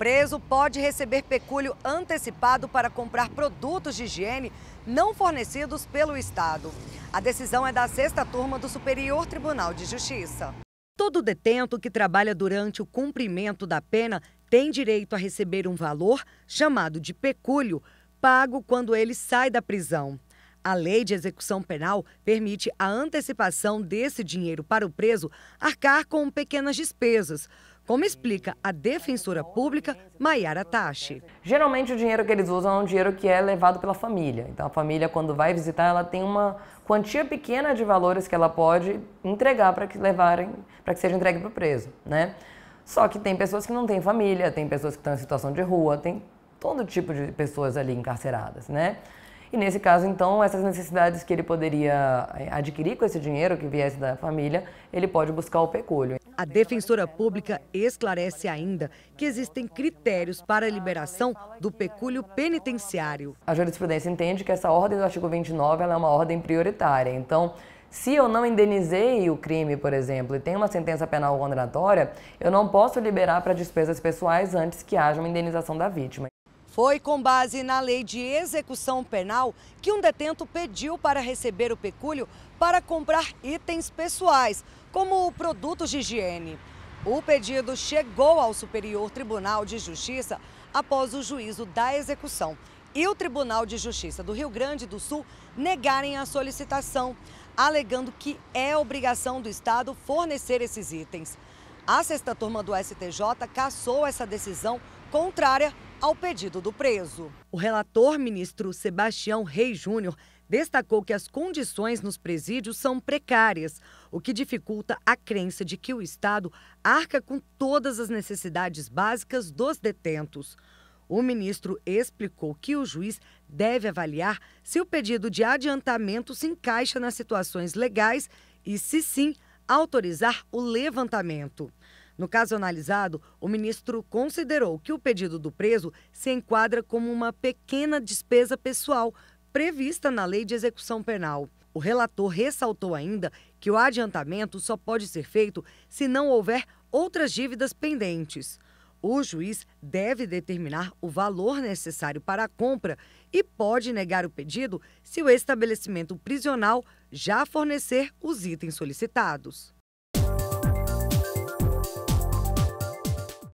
preso pode receber pecúlio antecipado para comprar produtos de higiene não fornecidos pelo Estado. A decisão é da sexta turma do Superior Tribunal de Justiça. Todo detento que trabalha durante o cumprimento da pena tem direito a receber um valor, chamado de pecúlio, pago quando ele sai da prisão. A lei de execução penal permite a antecipação desse dinheiro para o preso arcar com pequenas despesas, como explica a defensora pública Maiara Tachi. Geralmente o dinheiro que eles usam é um dinheiro que é levado pela família. Então a família quando vai visitar, ela tem uma quantia pequena de valores que ela pode entregar para que levarem, para que seja entregue para o preso, né? Só que tem pessoas que não têm família, tem pessoas que estão em situação de rua, tem todo tipo de pessoas ali encarceradas, né? E nesse caso, então, essas necessidades que ele poderia eh, adquirir com esse dinheiro que viesse da família, ele pode buscar o pecúlio. A defensora pública esclarece ainda que existem critérios para a liberação do pecúlio penitenciário. A jurisprudência entende que essa ordem do artigo 29 é uma ordem prioritária. Então, se eu não indenizei o crime, por exemplo, e tem uma sentença penal condenatória, eu não posso liberar para despesas pessoais antes que haja uma indenização da vítima. Foi com base na lei de execução penal que um detento pediu para receber o pecúlio para comprar itens pessoais, como produtos de higiene. O pedido chegou ao Superior Tribunal de Justiça após o juízo da execução e o Tribunal de Justiça do Rio Grande do Sul negarem a solicitação, alegando que é obrigação do Estado fornecer esses itens. A sexta turma do STJ cassou essa decisão contrária ao pedido do preso. O relator ministro Sebastião Rei Júnior destacou que as condições nos presídios são precárias, o que dificulta a crença de que o Estado arca com todas as necessidades básicas dos detentos. O ministro explicou que o juiz deve avaliar se o pedido de adiantamento se encaixa nas situações legais e, se sim, autorizar o levantamento. No caso analisado, o ministro considerou que o pedido do preso se enquadra como uma pequena despesa pessoal prevista na Lei de Execução Penal. O relator ressaltou ainda que o adiantamento só pode ser feito se não houver outras dívidas pendentes. O juiz deve determinar o valor necessário para a compra e pode negar o pedido se o estabelecimento prisional já fornecer os itens solicitados.